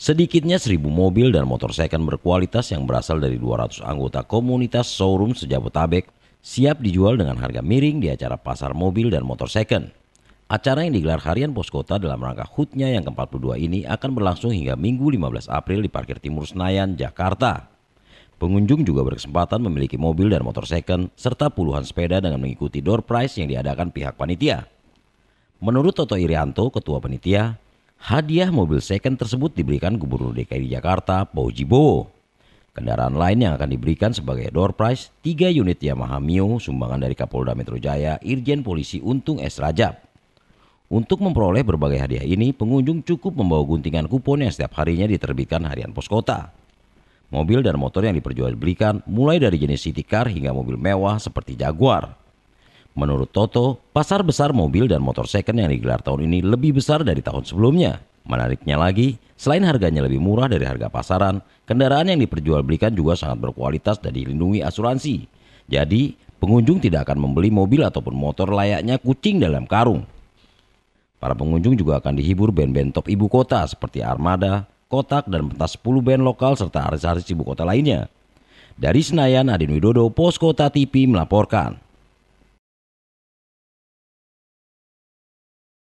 Sedikitnya 1000 mobil dan motor second berkualitas yang berasal dari 200 anggota komunitas showroom Sejabotabek siap dijual dengan harga miring di acara pasar mobil dan motor second. Acara yang digelar harian Poskota dalam rangka hutnya yang ke-42 ini akan berlangsung hingga Minggu 15 April di Parkir Timur Senayan, Jakarta. Pengunjung juga berkesempatan memiliki mobil dan motor second serta puluhan sepeda dengan mengikuti door prize yang diadakan pihak panitia. Menurut Toto Irianto, Ketua panitia Hadiah mobil second tersebut diberikan Gubernur DKI Jakarta Pauji Bowo. Kendaraan lain yang akan diberikan sebagai door prize 3 unit Yamaha Mio sumbangan dari Kapolda Metro Jaya Irjen Polisi Untung S. Rajab. Untuk memperoleh berbagai hadiah ini, pengunjung cukup membawa guntingan kupon yang setiap harinya diterbitkan harian pos kota. Mobil dan motor yang diperjualbelikan mulai dari jenis city car hingga mobil mewah seperti Jaguar. Menurut Toto, pasar besar mobil dan motor second yang digelar tahun ini lebih besar dari tahun sebelumnya. Menariknya lagi, selain harganya lebih murah dari harga pasaran, kendaraan yang diperjualbelikan juga sangat berkualitas dan dilindungi asuransi. Jadi, pengunjung tidak akan membeli mobil ataupun motor layaknya kucing dalam karung. Para pengunjung juga akan dihibur band-band top ibu kota seperti Armada, Kotak, dan pentas 10 band lokal serta artis-artis ibu kota lainnya. Dari Senayan, Adin Widodo, Pos Kota TV melaporkan.